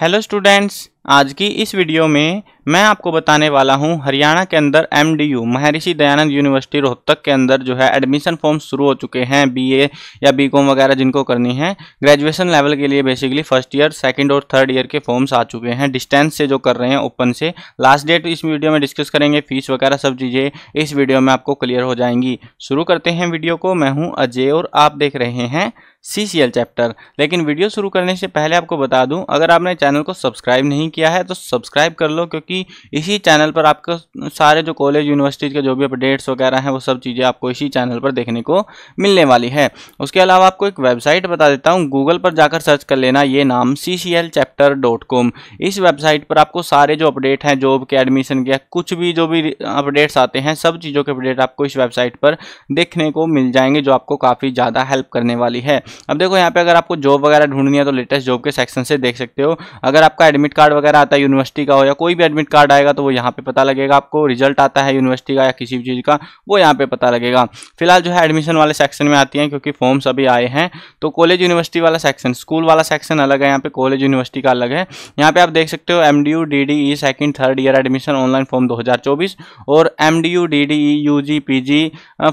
hello students आज की इस वीडियो में मैं आपको बताने वाला हूं हरियाणा के अंदर एमडीयू महर्षि दयानंद यूनिवर्सिटी रोहतक के अंदर जो है एडमिशन फॉर्म शुरू हो चुके हैं बीए या बीकॉम वगैरह जिनको करनी है ग्रेजुएशन लेवल के लिए बेसिकली फर्स्ट ईयर सेकंड और थर्ड ईयर के फॉर्म्स आ चुके हैं डिस्टेंस से जो कर रहे हैं ओपन से लास्ट डेट इस वीडियो में डिस्कस करेंगे फीस वगैरह सब चीज़ें इस वीडियो में आपको क्लियर हो जाएंगी शुरू करते हैं वीडियो को मैं हूँ अजय और आप देख रहे हैं सी चैप्टर लेकिन वीडियो शुरू करने से पहले आपको बता दूँ अगर आपने चैनल को सब्सक्राइब नहीं किया है तो सब्सक्राइब कर लो क्योंकि इसी चैनल पर आपको सारे जो कॉलेज यूनिवर्सिटीज़ के जो भी अपडेट्स वगैरह हैं वो सब चीज़ें आपको इसी चैनल पर देखने को मिलने वाली है उसके अलावा आपको एक वेबसाइट बता देता हूँ गूगल पर जाकर सर्च कर लेना ये नाम C C L chapter dot com इस वेबसाइट पर आपको सारे जो अपडेट हैं जॉब के एडमिशन के कुछ भी जो भी अपडेट्स आते हैं सब चीज़ों के अपडेट आपको इस वेबसाइट पर देखने को मिल जाएंगे जो आपको काफ़ी ज़्यादा हेल्प करने वाली है अब देखो यहाँ पे अगर आपको जॉब वगैरह ढूंढनी है तो लेटेस्ट जॉब के सेक्शन से देख सकते हो अगर आपका एडमिट कार्ड वगैरह आता है यूनिवर्सिटी का हो या कोई भी एडमिट कार्ड आएगा तो वो यहाँ पे पता लगेगा आपको रिजल्ट आता है यूनिवर्सिटी का या किसी भी चीज़ का वो यहाँ पे पता लगेगा फिलहाल जो है एडमिशन वाले सेक्शन में आती हैं क्योंकि फॉर्म्स अभी आए हैं तो कॉलेज यूनिवर्सिटी वाला सेक्शन स्कूल वाला सेक्शन अलग है यहाँ पे कॉलेज यूनिवर्सिटी का अलग है यहाँ पे आप देख सकते हो M D U D D E second third year admission online form 2024 और M D U D D E U G P G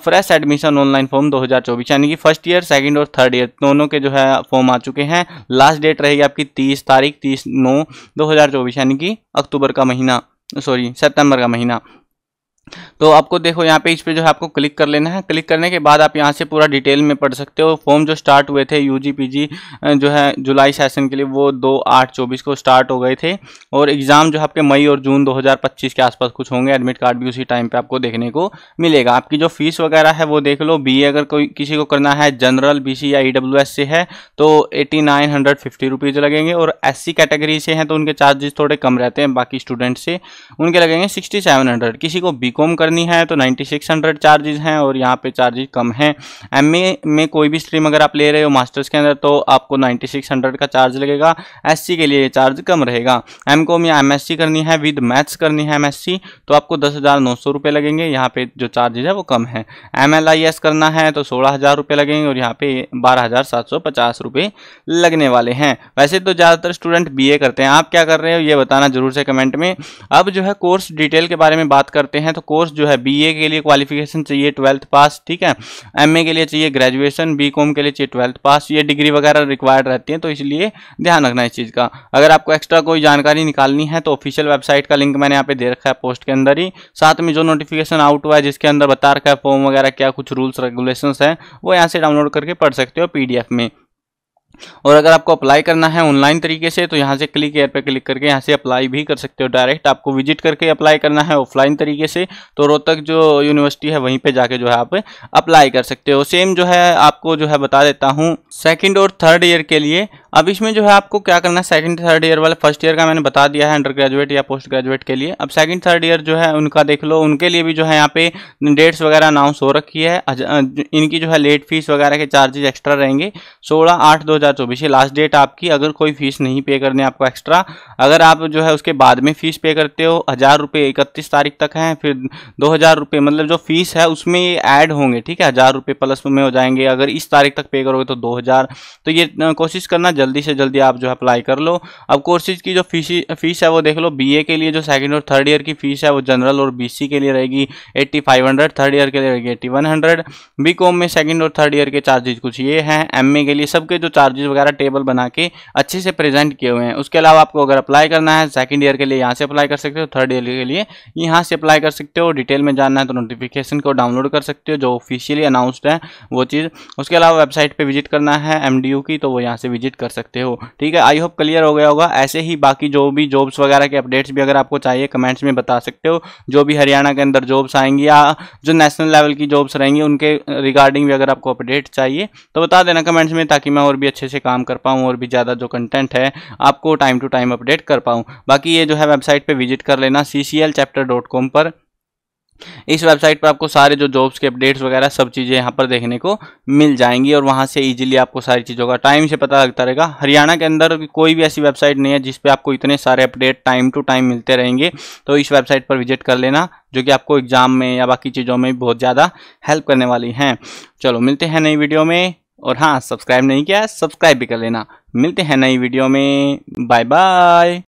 fresh admission online form 2024 यानी कि फर्स्ट ईयर सेकेंड और थर्ड ईयर दोनों के जो है form आ चुके हैं लास्ट डेट रहेगी आपकी तीस तारीख तीस नौ दो 2024 यानी कि अक्टूबर का महीना सॉरी सितंबर का महीना तो आपको देखो यहाँ पे इस पे जो है आपको क्लिक कर लेना है क्लिक करने के बाद आप यहाँ से पूरा डिटेल में पढ़ सकते हो फॉर्म जो स्टार्ट हुए थे यू जी जो है जुलाई सेशन के लिए वो दो आठ चौबीस को स्टार्ट हो गए थे और एग्ज़ाम जो आपके मई और जून 2025 के आसपास कुछ होंगे एडमिट कार्ड भी उसी टाइम पर आपको देखने को मिलेगा आपकी जो फीस वगैरह है वो देख लो बी अगर कोई किसी को करना है जनरल बी या ई e से है तो एटी नाइन लगेंगे और एस कैटेगरी से हैं तो उनके चार्जेस थोड़े कम रहते हैं बाकी स्टूडेंट से उनके लगेंगे सिक्सटी किसी को बी कॉम करनी है तो 9600 चार्जेस हैं और यहाँ पे चार्जेस कम हैं एम में कोई भी स्ट्रीम अगर आप ले रहे हो मास्टर्स के अंदर तो आपको 9600 का चार्ज लगेगा एस के लिए ये चार्ज कम रहेगा एम या एम करनी है विद मैथ्स करनी है एम तो आपको दस हज़ार लगेंगे यहाँ पे जो चार्जेज है वो कम है एम करना है तो सोलह हज़ार लगेंगे और यहाँ पे बारह हज़ार सात सौ पचास लगने वाले हैं वैसे तो ज़्यादातर स्टूडेंट बी करते हैं आप क्या कर रहे हो ये बताना जरूर से कमेंट में अब जो है कोर्स डिटेल के बारे में बात करते हैं तो कोर्स जो है बीए के लिए क्वालिफिकेशन चाहिए ट्वेल्थ पास ठीक है एमए के लिए चाहिए ग्रेजुएशन बीकॉम के लिए चाहिए ट्वेल्थ पास ये डिग्री वगैरह रिक्वायर्ड रहती है तो इसलिए ध्यान रखना इस चीज़ का अगर आपको एक्स्ट्रा कोई जानकारी निकालनी है तो ऑफिशियल वेबसाइट का लिंक मैंने यहाँ पे दे रखा है पोस्ट के अंदर ही साथ में जो नोटिफिकेशन आउट हुआ है जिसके अंदर बता रखा है फॉर्म वगैरह क्या कुछ रूल्स रेगुलेशन है वो यहाँ से डाउनलोड करके पढ़ सकते हो पी में और अगर आपको अप्लाई करना है ऑनलाइन तरीके से तो यहाँ से क्लिक एयर पर क्लिक करके यहाँ से अप्लाई भी कर सकते हो डायरेक्ट आपको विजिट करके अप्लाई करना है ऑफलाइन तरीके से तो रोहतक जो यूनिवर्सिटी है वहीं पे जाके जो है आप अप्लाई कर सकते हो सेम जो है आपको जो है बता देता हूँ सेकेंड और थर्ड ईयर के लिए अब इसमें जो है आपको क्या करना है सेकंड थर्ड ईयर वाले फर्स्ट ईयर का मैंने बता दिया है अंडर ग्रेजुएट या पोस्ट ग्रेजुएट के लिए अब सेकंड थर्ड ईयर जो है उनका देख लो उनके लिए भी जो है यहाँ पे डेट्स वगैरह अनाउंस हो रखी है इनकी जो है लेट फीस वगैरह के चार्जेज एक्स्ट्रा रहेंगे सोलह आठ दो हज़ार चौबीस ये लास्ट डेट आपकी अगर कोई फीस नहीं पे करने आपको एक्स्ट्रा अगर आप जो है उसके बाद में फीस पे करते हो हज़ार रुपये इकतीस तारीख तक हैं फिर दो हज़ार रुपये मतलब जो फीस है उसमें ये ऐड होंगे ठीक है हज़ार रुपये प्लस में हो जाएंगे अगर इस तारीख तक पे करोगे तो दो हज़ार तो ये कोशिश करना जल्दी से जल्दी आप जो है अप्लाई कर लो अब कोर्सेज की जो फीस फीस है वो देख लो बीए के लिए जो सेकंड और थर्ड ईयर की फीस है वो जनरल और बीसी के लिए रहेगी eighty five hundred third year के लिए रहेगी eighty one hundred B com में सेकंड और थर्ड ईयर के चार्जेज कुछ ये हैं एम के लिए सबके जो चार्जेज वगैरह टेबल बना के अच्छे से प्रेजेंट किए हुए हैं उसके अलावा आपको अगर अप्लाई करना है सेकंड ईयर के लिए यहाँ से अप्लाई कर सकते हो थर्ड ईयर के लिए यहाँ से अप्लाई कर सकते हो डिटेल में जानना है तो नोटिफिकेशन को डाउनलोड कर सकते हो जो ऑफिशियली अनाउंसड है वो चीज़ उसके अलावा वेबसाइट पर विजिट करना है एम की तो वो यहाँ से विजिट कर सकते हो ठीक है आई होप क्लियर हो गया होगा ऐसे ही बाकी जो भी जॉब्स वगैरह के अपडेट्स भी अगर आपको चाहिए कमेंट्स में बता सकते हो जो भी हरियाणा के अंदर जॉब्स आएंगी या जो नेशनल लेवल की जॉब्स रहेंगी उनके रिगार्डिंग भी अगर आपको अपडेट चाहिए तो बता देना कमेंट्स में ताकि मैं और भी अच्छे से काम कर पाऊँ और भी ज़्यादा जो कंटेंट है आपको टाइम टू टाइम अपडेट कर पाऊँ बाकी ये जो है वेबसाइट पर विजिट कर लेना सी पर इस वेबसाइट पर आपको सारे जो जॉब्स के अपडेट्स वगैरह सब चीज़ें यहाँ पर देखने को मिल जाएंगी और वहाँ से इजीली आपको सारी चीज़ों का टाइम से पता लगता रहेगा हरियाणा के अंदर कोई भी ऐसी वेबसाइट नहीं है जिस पे आपको इतने सारे अपडेट टाइम टू टाइम मिलते रहेंगे तो इस वेबसाइट पर विजिट कर लेना जो कि आपको एग्जाम में या बाकी चीज़ों में बहुत ज़्यादा हेल्प करने वाली हैं चलो मिलते हैं नई वीडियो में और हाँ सब्सक्राइब नहीं किया सब्सक्राइब भी कर लेना मिलते हैं नई वीडियो में बाय बाय